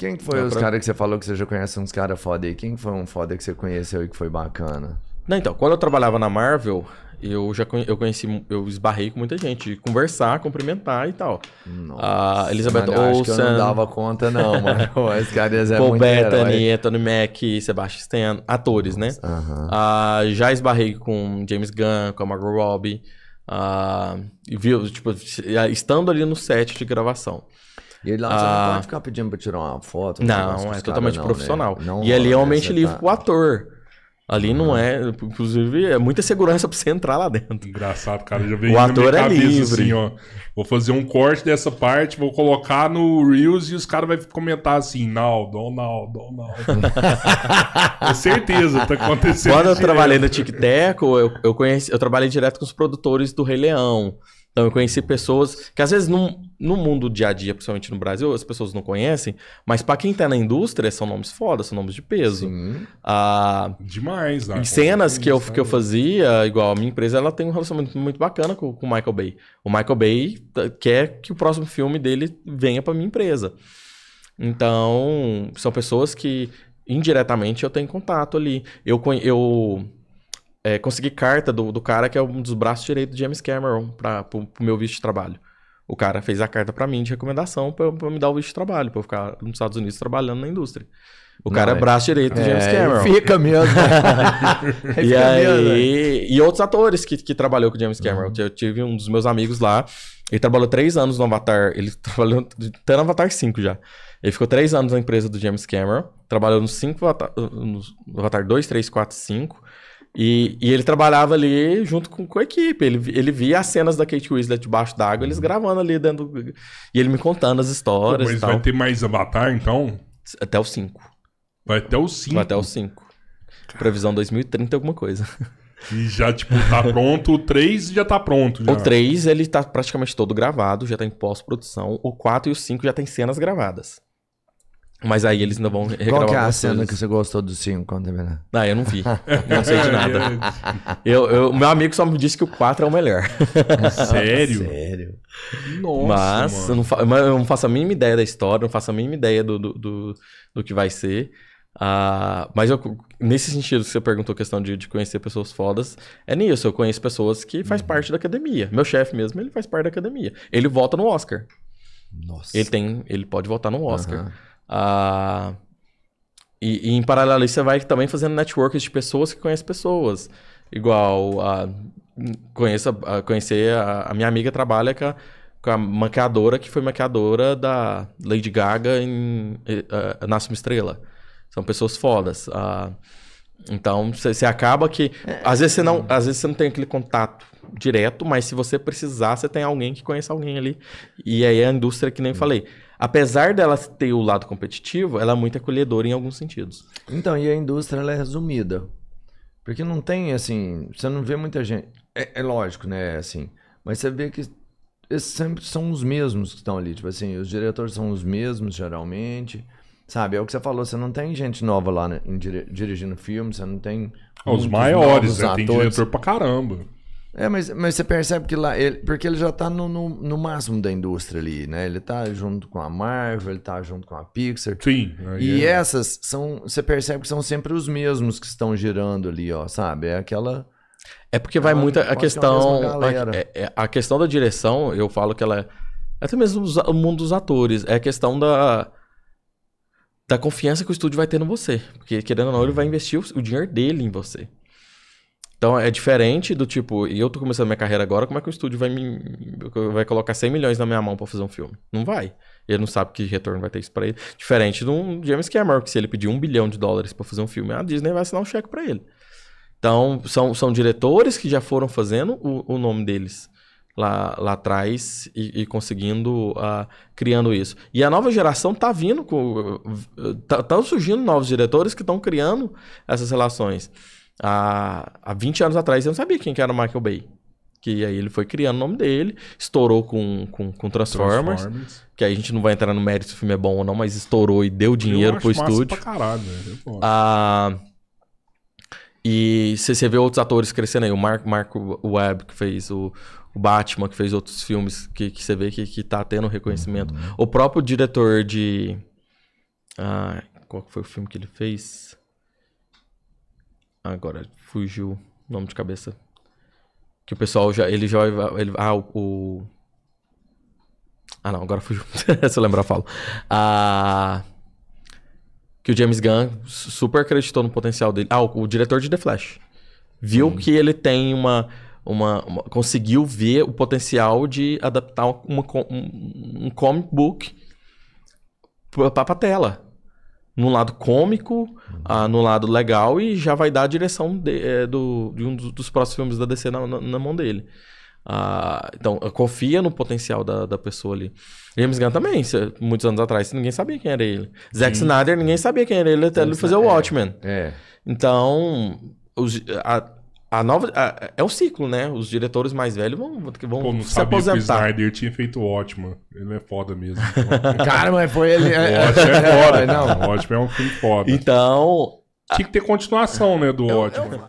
Quem foi os pra... caras que você falou que você já conhece uns caras foda aí? Quem foi um foda que você conheceu e que foi bacana? Não, então, quando eu trabalhava na Marvel, eu já eu conheci, eu esbarrei com muita gente, conversar, cumprimentar e tal. Nossa, a ah, Elizabeth mano, Olsen. eu não dava conta não, mano. Os caras é muito Bethany, Anthony Mack, Sebastian Stan, atores, né? Nossa, né? Uh -huh. ah, já esbarrei com James Gunn, com a Margot Robbie. Ah, viu, tipo, ah, estando ali no set de gravação. E lá ah, você não pode ficar pedindo pra tirar uma foto. Não, é totalmente não, né? profissional. Né? Não, e ali é realmente livre tá... pro ator. Ali não uhum. é, inclusive, é muita segurança pra você entrar lá dentro. Engraçado, cara. Já veio o ator é livre. Assim, ó, vou fazer um corte dessa parte, vou colocar no Reels e os caras vão comentar assim: não, Naldo, não, Com certeza, tá acontecendo. Quando eu trabalhei no Tic Teco, eu, eu, conheci, eu trabalhei direto com os produtores do Rei Leão. Então eu conheci pessoas que às vezes no, no mundo dia a dia, principalmente no Brasil, as pessoas não conhecem, mas para quem tá na indústria são nomes foda, são nomes de peso. Sim. Ah, Demais, né? cenas que eu, que eu fazia, igual a minha empresa, ela tem um relacionamento muito bacana com o Michael Bay. O Michael Bay quer que o próximo filme dele venha para minha empresa. Então, são pessoas que indiretamente eu tenho contato ali. Eu, eu é, consegui carta do, do cara que é um dos braços direitos de James Cameron para pro, meu visto de trabalho. O cara fez a carta para mim de recomendação para me dar o visto de trabalho, para eu ficar nos Estados Unidos trabalhando na indústria. O é Não, cara é braço direito do James é, Cameron. Fica mesmo. Né? e, fica aí, né? e outros atores que, que trabalhou com James Cameron. Uhum. Eu tive um dos meus amigos lá, ele trabalhou três anos no Avatar, ele trabalhou até no Avatar 5 já. Ele ficou três anos na empresa do James Cameron, trabalhou nos cinco, no Avatar 2, 3, 4, 5. E, e, ele trabalhava ali junto com, com a equipe. Ele, ele via as cenas da Kate Winslet debaixo d'água, eles uhum. gravando ali dentro. Do... E ele me contando as histórias. Pô, mas vai ter mais Avatar, então? Até o 5. Vai até o 5. Vai até o 5. Previsão 2030, alguma coisa. E já, tipo, tá pronto. O 3 já tá pronto. Já. O 3, ele tá praticamente todo gravado, já tá em pós-produção. O 4 e o 5 já tem cenas gravadas. Mas aí eles ainda vão regravar Qual que é a cena que você gostou do 5? quando terminar. Ah, eu não vi. Não sei de nada. Eu, eu, meu amigo só me disse que o 4 é o melhor. Sério? Sério. Nossa, mas eu, não, mas eu, não faço a mínima ideia da história, não faço a mínima ideia do, do, do, do que vai ser. Uh, mas eu, nesse sentido que você perguntou, a questão de, de conhecer pessoas fodas, é nisso. Eu conheço pessoas que faz uhum. parte da academia. Meu chefe mesmo, ele faz parte da academia. Ele vota no Oscar. Nossa. Ele tem, ele pode votar no Oscar. Uhum. Ah, e, e, em paralelo você vai também fazendo networks de pessoas que conhecem pessoas. Igual, ah, conhecer a, a, minha amiga trabalha com a, com a maquiadora que foi maquiadora da Lady Gaga em uh, Nasce uma Estrela. São pessoas fodas. Ah, então você acaba que. Às vezes você não. Às vezes você não tem aquele contato direto, mas se você precisar, você tem alguém que conhece alguém ali. E aí é a indústria, que nem falei apesar dela ter o lado competitivo, ela é muito acolhedora em alguns sentidos. Então, e a indústria ela é resumida. Porque não tem, assim, você não vê muita gente. É, é lógico, né? Assim, mas você vê que esses sempre são os mesmos que estão ali. Tipo assim, os diretores são os mesmos, geralmente. Sabe, é o que você falou, você não tem gente nova lá né, em, dirigindo filme, você não tem. Os maiores, né? Atores. Tem diretor pra caramba. É, mas, mas você percebe que lá. Ele, porque ele já tá no, no, no, máximo da indústria ali, né? Ele tá junto com a Marvel, ele tá junto com a Pixar. Sim. E é. essas são. Você percebe que são sempre os mesmos que estão girando ali, ó, sabe? É aquela. É porque vai muito a questão. A, é, é, a, questão da direção, eu falo que ela é. Até mesmo o mundo dos atores. É a questão da. Da confiança que o estúdio vai ter no você. Porque, querendo ou não, ele vai investir o, o dinheiro dele em você. Então é diferente do tipo, e eu tô começando minha carreira agora, como é que o estúdio vai me vai colocar 100 milhões na minha mão para fazer um filme? Não vai. Ele não sabe que retorno vai ter isso para ele. Diferente de um James Cameron, que se ele pedir um bilhão de dólares para fazer um filme, a Disney vai assinar um cheque para ele. Então, são, são diretores que já foram fazendo o, o nome deles lá, lá atrás e, e conseguindo, uh, criando isso. E a nova geração tá vindo, com estão tá, surgindo novos diretores que estão criando essas relações há, há 20 anos atrás eu não sabia quem que era o Michael Bay. Que aí ele foi criando o nome dele, estourou com, com, com Transformers, Transformers, Que aí a gente não vai entrar no mérito se o filme é bom ou não, mas estourou e deu dinheiro eu pro estúdio. Pra caralho, velho. ah, e você vê outros atores crescendo aí. O Mark, Mark Webb, que fez o, o Batman, que fez outros filmes que, que você vê que, que tá tendo reconhecimento. Uhum. O próprio diretor de. Ah, qual foi o filme que ele fez? Agora, fugiu o nome de cabeça. Que o pessoal já. Ele já. Ele, ah, o, o... Ah, não, agora fugiu. Se eu lembrar, eu falo. Ah, que o James Gunn super acreditou no potencial dele. Ah, o, o diretor de The Flash. Viu que ele tem uma, uma, uma, Conseguiu ver o potencial de adaptar uma, um, um comic book pra, pra tela no lado cômico, uhum. ah, no lado legal, e já vai dar a direção de, é, do, de um dos, dos próximos filmes da DC na, na, na mão dele. Ah, então, confia no potencial da, da pessoa ali. James Gunn também, muitos anos atrás, ninguém sabia quem era ele. Zack Snyder, ninguém sabia quem era ele até ele fazer o Watchmen. É. é. Então, os, a, a nova. A, é o ciclo, né? Os diretores mais velhos vão, vão Pô, não se sabia aposentar. Que o Snyder tinha feito ótimo. Ele é foda mesmo. Cara, mas foi ele. É, o ótimo é, é, é foda. não. O ótimo é um filme foda. Então. Tinha que ter continuação, né, do eu, ótimo. Eu,